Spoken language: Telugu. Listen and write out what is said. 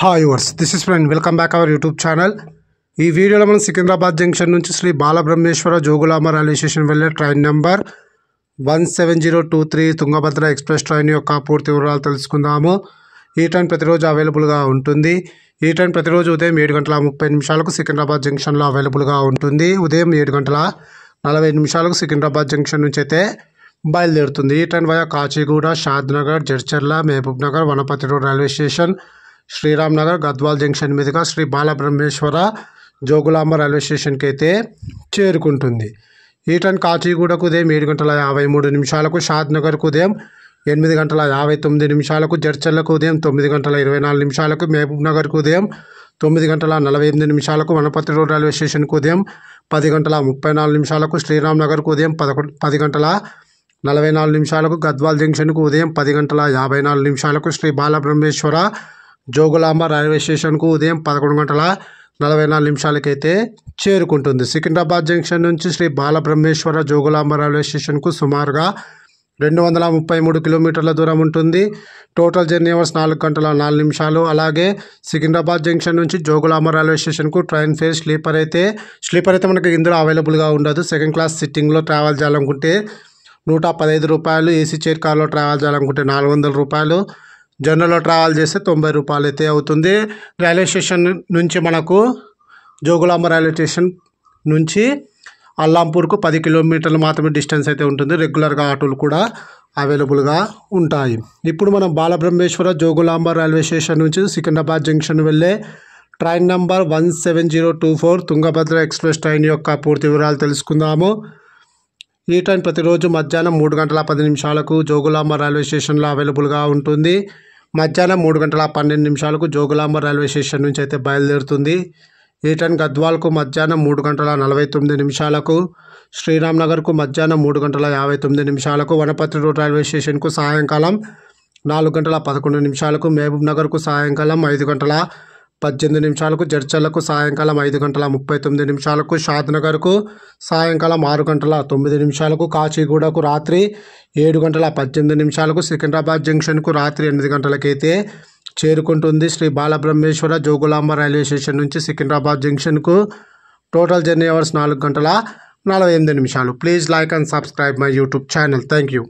హాయ్ వర్స్ this is friend welcome back our YouTube channel ఈ వీడియోలో మనం సికింద్రాబాద్ జంక్షన్ నుంచి శ్రీ బాలబ్రహ్మేశ్వర జోగులామ రైల్వే స్టేషన్ వెళ్ళే train number one seven zero two three Tungabhadra express train యొక్క పూర్తి వివరాలు తెలుసుకుందాము ఈ ట్రైన్ ప్రతిరోజు అవైలబుల్గా ఉంటుంది ఈ ట్రైన్ ప్రతిరోజు ఉదయం ఏడు గంటల ముప్పై నిమిషాలకు సికింద్రాబాద్ జంక్షన్లో అవైలబుల్గా ఉంటుంది ఉదయం ఏడు గంటల నలభై నిమిషాలకు సికింద్రాబాద్ జంక్షన్ నుంచి అయితే బయలుదేరుతుంది ఈ train via Kacheguda Shadnagar Jadcherla Mahbubnagar Wanaparthy road railway station Sriram Nagar Gadwal junction మీదుగా శ్రీ బాలబ్రహ్మేశ్వర జోగులాంబ రైల్వే స్టేషన్కి అయితే చేరుకుంటుంది ఈటన్ కాచిగూడకు ఉదయం ఏడు గంటల యాభై మూడు నిమిషాలకు షాద్నగర్కు ఉదయం ఎనిమిది గంటల యాభై తొమ్మిది నిమిషాలకు జడ్చర్లకు ఉదయం తొమ్మిది గంటల ఇరవై నాలుగు నిమిషాలకు మహబూబ్ నగర్కు ఉదయం తొమ్మిది గంటల నలభై ఎనిమిది నిమిషాలకు వనపతి రోడ్ రైల్వే స్టేషన్కు ఉదయం పది గంటల ముప్పై నాలుగు నిమిషాలకు శ్రీరామ్ నగర్కు ఉదయం పదకొండు పది గంటల నలభై నాలుగు నిమిషాలకు గద్వాల్ జంక్షన్కు ఉదయం పది గంటల యాభై నాలుగు నిమిషాలకు శ్రీ బాలబ్రహ్మేశ్వర జోగులాంబ రైల్వే స్టేషన్కు ఉదయం పదకొండు గంటల నలభై నాలుగు నిమిషాలకైతే చేరుకుంటుంది సికింద్రాబాద్ జంక్షన్ నుంచి శ్రీ బాలబ్రహ్మేశ్వర జోగులాంబ రైల్వే స్టేషన్కు సుమారుగా రెండు వందల ముప్పై మూడు కిలోమీటర్ల దూరం ఉంటుంది టోటల్ జర్నీ అవర్స్ నాలుగు గంటల నాలుగు నిమిషాలు అలాగే సికింద్రాబాద్ జంక్షన్ నుంచి జోగులామ రైల్వే స్టేషన్కు ట్రైన్ ఫేర్ స్లీపర్ అయితే స్లీపర్ అయితే మనకి ఇందులో అవైలబుల్గా ఉండదు సెకండ్ క్లాస్ సిట్టింగ్లో ట్రావెల్ చేయాలనుకుంటే నూట పదహైదు రూపాయలు ఏసీ చైర్ కార్లో ట్రావెల్ చేయాలనుకుంటే నాలుగు వందల రూపాయలు జొన్నలో ట్రావెల్ చేస్తే తొంభై రూపాయలు అయితే అవుతుంది రైల్వే స్టేషన్ నుంచి మనకు జోగులాంబ రైల్వే స్టేషన్ నుంచి అల్లాంపూర్కు పది కిలోమీటర్లు మాత్రమే డిస్టెన్స్ అయితే ఉంటుంది రెగ్యులర్గా ఆటోలు కూడా అవైలబుల్గా ఉంటాయి ఇప్పుడు మనం బాలబ్రహ్మేశ్వర జోగులాంబ రైల్వే స్టేషన్ నుంచి సికింద్రాబాద్ జంక్షన్ వెళ్ళే train number one seven zero two four Tungabhadra express train యొక్క పూర్తి వివరాలు తెలుసుకుందాము ఈ ట్రైన్ ప్రతిరోజు మధ్యాహ్నం మూడు గంటల పది నిమిషాలకు జోగులాంబ రైల్వే స్టేషన్లో అవైలబుల్గా ఉంటుంది మధ్యాహ్నం మూడు గంటల పన్నెండు నిమిషాలకు జోగులాంబ రైల్వే స్టేషన్ నుంచి అయితే బయలుదేరుతుంది ఈటన్ గద్వాల్కు మధ్యాహ్నం మూడు గంటల నలభై తొమ్మిది నిమిషాలకు శ్రీరామ్నగర్కు మధ్యాహ్నం మూడు గంటల యాభై తొమ్మిది నిమిషాలకు వనపర్తి రోడ్ రైల్వే స్టేషన్కు సాయంకాలం నాలుగు గంటల పదకొండు నిమిషాలకు మహబూబ్ నగర్కు సాయంకాలం ఐదు గంటల పద్దెనిమిది నిమిషాలకు జడ్చర్లకు సాయంకాలం ఐదు గంటల ముప్పై తొమ్మిది నిమిషాలకు షాద్నగర్కు సాయంకాలం ఆరు గంటల తొమ్మిది నిమిషాలకు కాచిగూడకు రాత్రి ఏడు గంటల పద్దెనిమిది నిమిషాలకు సికింద్రాబాద్ జంక్షన్కు రాత్రి ఎనిమిది గంటలకైతే చేరుకుంటుంది శ్రీ బాలబ్రహ్మేశ్వర జోగులాంబ రైల్వే స్టేషన్ నుంచి సికింద్రాబాద్ జంక్షన్కు టోటల్ జర్నీ అవర్స్ నాలుగు గంటల నలభై ఎనిమిది నిమిషాలు please like and subscribe my YouTube channel thank you